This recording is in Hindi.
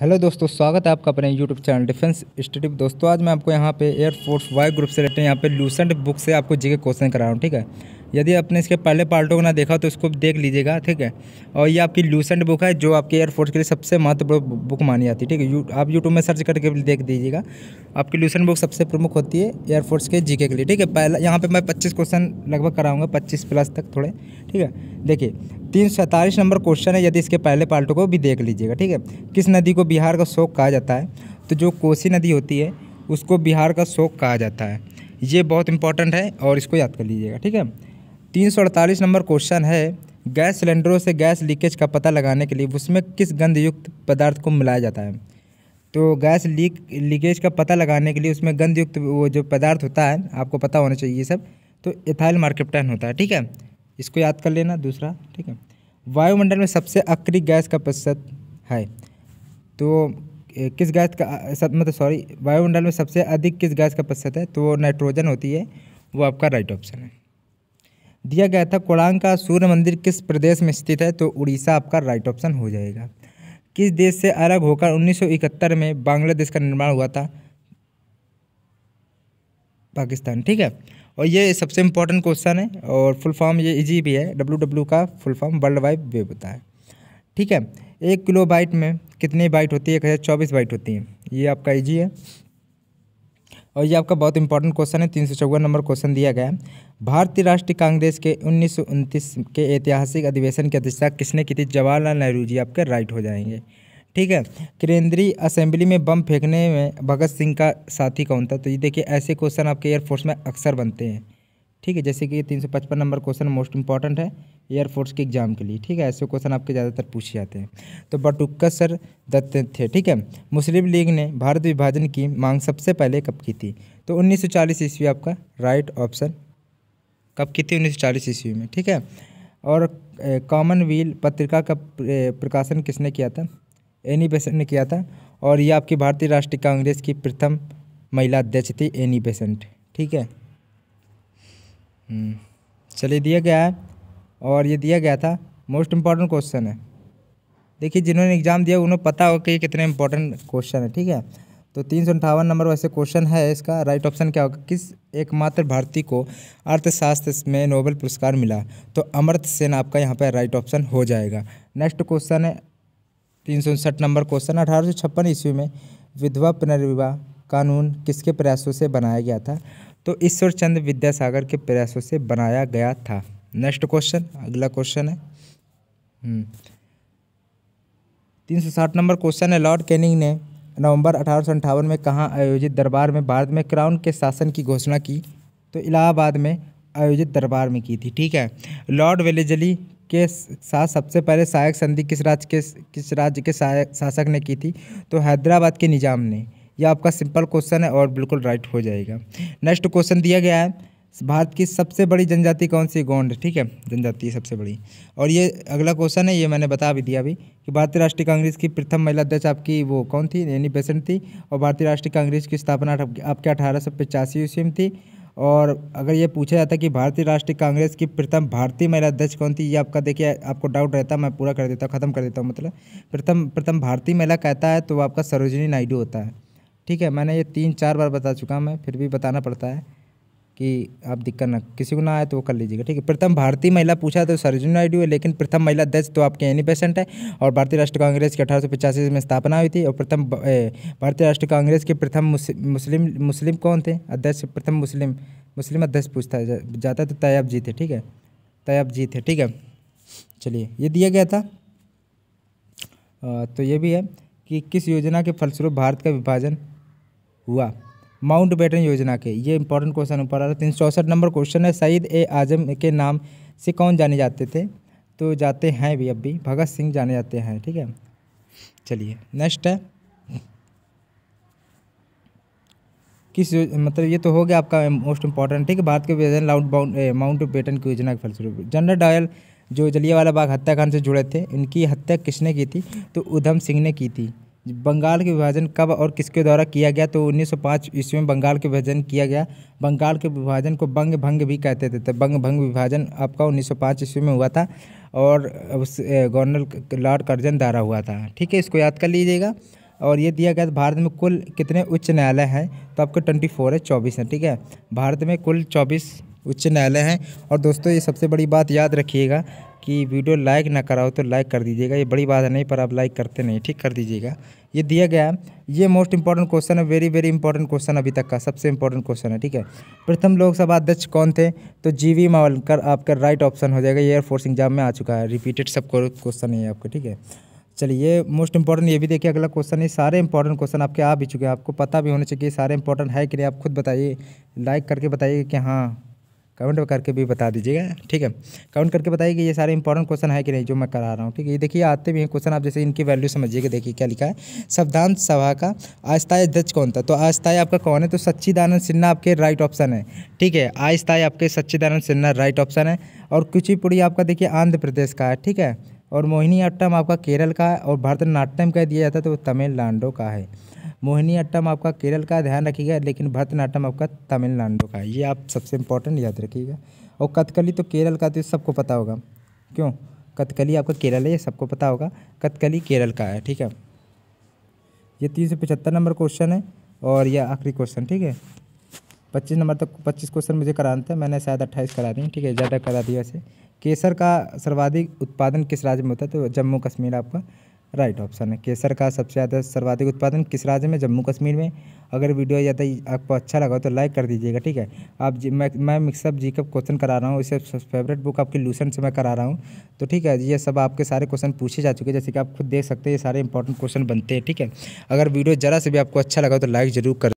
हेलो दोस्तों स्वागत है आपका अपने यूट्यूब चैनल डिफेंस स्टडी दोस्तों आज मैं आपको यहाँ पे एयरफोर्स वाई ग्रुप से रिलेटेड यहाँ पे लूसेंट बुक से आपको जी के क्वेश्चन करा रहा हूँ ठीक है यदि आपने इसके पहले पार्टों को ना देखा तो इसको देख लीजिएगा ठीक है और ये आपकी लूसेंट बुक है जो आपके एयरफोर्स के लिए सबसे महत्वपूर्ण बुक मानी जाती है ठीक है यू, आप यूट्यूब में सर्च करके देख दीजिएगा आपकी लूसेंट बुक सबसे प्रमुख होती है एयरफोर्स के जीके के लिए ठीक है पहला यहाँ पर मैं पच्चीस क्वेश्चन लगभग कराऊँगा पच्चीस प्लस तक थोड़े ठीक है देखिए तीन सैंतालीस नंबर क्वेश्चन है यदि इसके पहले पार्ट को भी देख लीजिएगा ठीक है किस नदी को बिहार का शोक कहा जाता है तो जो कोसी नदी होती है उसको बिहार का शोक कहा जाता है ये बहुत इंपॉर्टेंट है और इसको याद कर लीजिएगा ठीक है तीन सौ अड़तालीस नंबर क्वेश्चन है गैस सिलेंडरों से गैस लीकेज का पता लगाने के लिए उसमें किस गंधयुक्त पदार्थ को मिलाया जाता है तो गैस लीक लीकेज का पता लगाने के लिए उसमें गंधयुक्त वो जो पदार्थ होता है आपको पता होना चाहिए सब तो इथाइल मार्केप्टन होता है ठीक है इसको याद कर लेना दूसरा ठीक है वायुमंडल में सबसे अक्रिय गैस का प्रतिशत है तो किस गैस का मतलब सॉरी वायुमंडल में सबसे अधिक किस गैस का प्रतिशत है तो नाइट्रोजन होती है वो आपका राइट ऑप्शन है दिया गया था कोणांग का सूर्य मंदिर किस प्रदेश में स्थित है तो उड़ीसा आपका राइट ऑप्शन हो जाएगा किस देश से अलग होकर 1971 में बांग्लादेश का निर्माण हुआ था पाकिस्तान ठीक है और ये सबसे इम्पोर्टेंट क्वेश्चन है और फुल फॉर्म ये इजी भी है डब्ल्यू डब्ल्यू का full form world wide web होता है ठीक है एक किलो बाइट में कितने बाइट होती है एक हज़ार चौबीस बाइट होती है ये आपका इजी है और ये आपका बहुत इंपॉर्टेंट क्वेश्चन है तीन सौ चौवन नंबर क्वेश्चन दिया गया है भारतीय राष्ट्रीय कांग्रेस के उन्नीस के ऐतिहासिक अधिवेशन की अध्यक्षता किसने की थी जवाहरलाल नेहरू जी आपके राइट हो जाएंगे ठीक है केंद्रीय असेंबली में बम फेंकने में भगत सिंह का साथी कौन था तो ये देखिए ऐसे क्वेश्चन आपके एयरफोर्स में अक्सर बनते हैं ठीक है जैसे कि तीन सौ पचपन नंबर क्वेश्चन मोस्ट इंपॉर्टेंट है एयरफोर्स के एग्जाम के लिए ठीक है ऐसे क्वेश्चन आपके ज़्यादातर पूछे जाते हैं तो बटुक्का सर दत्त थे ठीक है मुस्लिम लीग ने भारत विभाजन की मांग सबसे पहले कब की थी तो 1940 ईस्वी आपका राइट ऑप्शन कब की थी 1940 ईस्वी में ठीक है और कॉमनवेल पत्रिका का प्रकाशन किसने किया था एनी बेसेंट ने किया था और ये आपकी भारतीय राष्ट्रीय कांग्रेस की प्रथम महिला अध्यक्ष थी एनी बेसेंट ठीक है हम्म, चलिए दिया गया है और ये दिया गया था मोस्ट इम्पॉर्टेंट क्वेश्चन है देखिए जिन्होंने एग्ज़ाम दिया उन्हें पता हो कि ये कितने इम्पोर्टेंट क्वेश्चन है ठीक है तो तीन सौ अंठावन नंबर वैसे क्वेश्चन है इसका राइट ऑप्शन क्या होगा किस एकमात्र भारतीय को अर्थशास्त्र में नोबेल पुरस्कार मिला तो अमृत सेन आपका यहाँ पर राइट ऑप्शन हो जाएगा नेक्स्ट क्वेश्चन है तीन सौ उनसठ नंबर क्वेश्चन अठारह सौ छप्पन ईस्वी में विधवा पुनर्विवाह कानून किसके प्रयासों से बनाया गया था तो ईश्वर चंद्र विद्यासागर के प्रयासों से बनाया गया था नेक्स्ट क्वेश्चन अगला क्वेश्चन है हम्म। तीन सौ साठ नंबर क्वेश्चन है लॉर्ड कैनिंग ने नवंबर अठारह में कहाँ आयोजित दरबार में भारत में क्राउन के शासन की घोषणा की तो इलाहाबाद में आयोजित दरबार में की थी ठीक है लॉर्ड वेलेजली के साथ सबसे पहले सहायक संधि किस राज्य के किस राज्य के शासक ने की थी तो हैदराबाद के निज़ाम ने यह आपका सिंपल क्वेश्चन है और बिल्कुल राइट हो जाएगा नेक्स्ट क्वेश्चन दिया गया है भारत की सबसे बड़ी जनजाति कौन सी गोंड ठीक है जनजाति सबसे बड़ी और ये अगला क्वेश्चन है ये मैंने बता भी दिया अभी कि भारतीय राष्ट्रीय कांग्रेस की प्रथम महिला अध्यक्ष आपकी वो कौन थी नैनी बेसेंट थी और भारतीय राष्ट्रीय कांग्रेस की स्थापना आपके अठारह सौ पचासी ईस्वी में थी और अगर ये पूछा जाता है कि भारतीय राष्ट्रीय कांग्रेस की प्रथम भारतीय महिला अध्यक्ष कौन थी ये आपका देखिए आपको डाउट रहता मैं पूरा कर देता हूँ ख़त्म कर देता हूँ मतलब प्रथम प्रथम भारतीय महिला कहता है तो आपका सरोजिनी नायडू होता है ठीक है मैंने ये तीन चार बार बता चुका मैं फिर भी बताना पड़ता है कि आप दिक्कत ना किसी को ना आए तो वो कर लीजिएगा ठीक है प्रथम भारतीय महिला पूछा तो सर्जन आईडी है लेकिन प्रथम महिला अध्यक्ष तो आपके एनी पेशेंट है और भारतीय राष्ट्रीय कांग्रेस की अठारह में स्थापना हुई थी और प्रथम भारतीय राष्ट्रीय कांग्रेस के प्रथम मुस्लिम मुस्लिम कौन थे अध्यक्ष प्रथम मुस्लिम मुस्लिम अध्यक्ष पूछता जा, जाता तो तैयब जी थे ठीक है तैयब जी थे ठीक है चलिए ये दिया गया था तो ये भी है कि किस योजना के फलस्वरूप भारत का विभाजन हुआ माउंट बेटन योजना के ये इंपॉर्टेंट क्वेश्चन ऊपर आ रहा है तीन नंबर क्वेश्चन है सईद ए आजम के नाम से कौन जाने जाते थे तो जाते हैं भी अब भी भगत सिंह जाने जाते हैं ठीक है चलिए नेक्स्ट है किस मतलब ये तो हो गया आपका मोस्ट इंपॉर्टेंट ठीक है भारत के विभाजन लाउट बाउंड माउंट बेटन की योजना के फलस्वरूप जनरल डायल जो जलिया वाला बाग हत्याकांड से जुड़े थे इनकी हत्या किसने की थी तो उधम सिंह ने की थी बंगाल के विभाजन कब और किसके द्वारा किया गया तो 1905 ईस्वी में बंगाल के विभाजन किया गया बंगाल के विभाजन को बंग भंग भी कहते थे तो बंग भंग विभाजन आपका 1905 ईस्वी में हुआ था और उस गवर्नर लॉर्ड कर्जन द्वारा हुआ था ठीक है इसको याद कर लीजिएगा और ये दिया गया भारत में कुल कितने उच्च न्यायालय हैं तो आपके ट्वेंटी फोर है चौबीस है ठीक है भारत में कुल चौबीस उच्च न्यायालय हैं और दोस्तों ये सबसे बड़ी बात याद रखिएगा कि वीडियो लाइक ना कराओ तो लाइक कर दीजिएगा ये बड़ी बात है नहीं पर आप लाइक करते नहीं ठीक कर दीजिएगा ये दिया गया ये मोस्ट इंपॉर्टेंट क्वेश्चन है वेरी वेरी इंपॉर्टेंट क्वेश्चन अभी तक का सबसे इंपॉर्टेंट क्वेश्चन है ठीक है प्रथम लोकसभा अध्यक्ष कौन थे तो जी वी मावलकर आपका राइट ऑप्शन हो जाएगा एयरफोर्स एग्जाम में आ चुका है रिपीटेड सब क्वेश्चन है आपका ठीक है चलिए ये मोस्ट इंपॉर्टेंट ये भी देखिए अगला क्वेश्चन ये सारे इंपॉर्टेंट क्वेश्चन आपके आ भी चुके हैं आपको पता भी होना चाहिए सारे इंपॉर्टेंट है कि नहीं आप खुद बताइए लाइक करके बताइए कि हाँ कमेंट करके भी बता दीजिएगा ठीक है कमेंट करके बताइए कि ये सारे इंपॉर्टेंट क्वेश्चन है कि नहीं जो मैं करा रहा हूँ ठीक है ये देखिए आते भी हैं क्वेश्चन आप जैसे इनकी वैल्यू समझिएगा देखिए क्या लिखा है शब्दांत सभा का अस्थायी अध्यक्ष कौन था तो अस्थायी आपका कौन है तो सच्चिदानंद सिन्हा आपके राइट ऑप्शन है ठीक है आस्थाई आपके सच्चिदानंद सिन्हा राइट ऑप्शन है और कुचिपुड़ी आपका देखिए आंध्र प्रदेश का है ठीक है और मोहिनी अट्टम आपका केरल का है और भरतनाट्यम कह दिया जाता है तो तमिलनाडु का है मोहिनी अट्टम आपका केरल का ध्यान रखिएगा लेकिन भरतनाट्यम आपका तमिलनाडु का है ये आप सबसे इंपॉर्टेंट याद रखिएगा और कथकली तो केरल का तो सबको पता होगा क्यों कथकली आपका केरल है ये सबको पता होगा कथकली केरल का है ठीक है ये तीन सौ पचहत्तर नंबर क्वेश्चन है और यह आखिरी क्वेश्चन ठीक है पच्चीस नंबर तक पच्चीस क्वेश्चन मुझे कराना था मैंने शायद अट्ठाईस करा दी ठीक है ज़्यादा करा दिया वैसे केसर का सर्वाधिक उत्पादन किस राज्य में होता है तो जम्मू कश्मीर आपका राइट ऑप्शन है केसर का सबसे ज़्यादा सर्वाधिक उत्पादन किस राज्य में जम्मू कश्मीर में अगर वीडियो ज़्यादा आपको अच्छा लगा हो तो लाइक कर दीजिएगा ठीक है आप जी मैं मैं मिक्सअप जी का क्वेश्चन करा रहा हूँ इसे फेवरेट बुक आपकी लूसन से मैं करा रहा हूँ तो ठीक है ये सब आपके सारे क्वेश्चन पूछे जा चुके हैं जैसे कि आप खुद देख सकते हैं ये सारे इंपॉर्टेंट क्वेश्चन बनते हैं ठीक है अगर वीडियो ज़रा से भी आपको अच्छा लगा तो लाइक जरूर कर